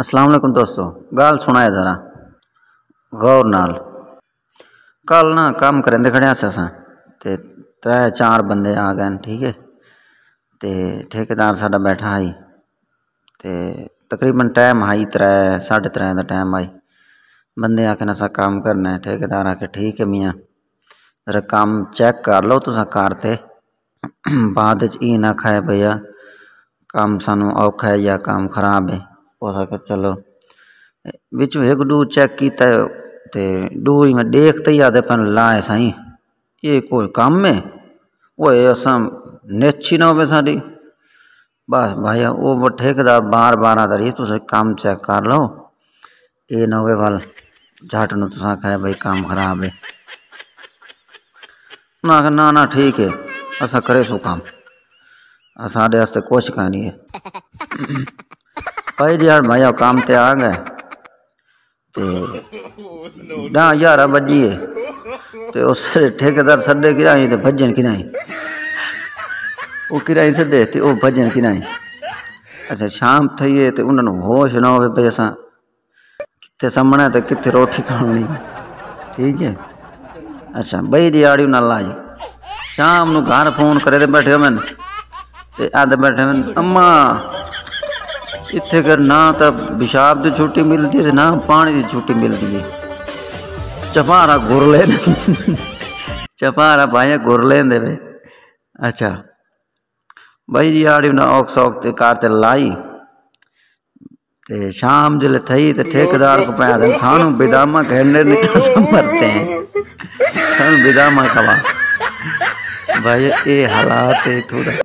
अस्सलाम दोस्तों गाल सुना है ज़रा गौर नाल कल ना कम्म करेंदे खड़े अस ते त्रै चार बंदे आ गए ठीक है ते ठेकेदार साढ़ा बैठा आई ते तकरीबन टाइम आई त्रै साढ़े त्रै दा टाइम आई बंदे आखन असें कम्म करना है ठेकेदार आखे ठीक है मियाँ जरा काम चेक कर लो तुस घर ते बाद च एह् ना खाए भैया कम्म सानू औखा है या कम्म खराब है उस आखेआ चलो बिच एक ॾू चैक कीता ते ॾू ही ॾेख ते ई आदे पिया लाहे साईं इहे कोई कम है वो असां नेछी न हुओ सां ॾी बस भाई वो ठेकेदार बार बार आता रही तुस काम चेक कर लो ये ना हुए वाल झट न तुस भाई काम खराब है उन्हें ना ना ठीक है असा करे सो काम साढ़े कुछ कहानी है कई दिन मैं काम ते आ गए तो डह ग्यारह बजी है तो उस ठेकेदार सदे किराई तो भजन किराई वो किराई सदे तो वह भजन किराई अच्छा शाम थी है तो उन्होंने होश ना हो भाई अस कि सामने तो कि रोटी खानी ठीक है अच्छा बई दिहाड़ी ना लाई शाम घर फोन करे तो बैठे मैंने आते बैठे मैंने अम्मा इत ना तो ਤਾਂ की छुट्टी ਛੁੱਟੀ मिलती है ਤੇ ਨਾ ਪਾਣੀ ਦੀ ਛੁੱਟੀ ਮਿਲਦੀ ਹੈ ਚਪਾਰਾ ਗੁਰ ਲੈਣ ਚਪਾਰਾ ਭਾਇਆ ਗੁਰ ਲੈਂਦੇ भाई जी आड़ी उन औख सौख कार लाई ते शाम जल थी तो ठेकेदार को पाया सानू बिदामा कहने ने हैं सानू बिदामा कवा भाई ये हालात है थोड़ा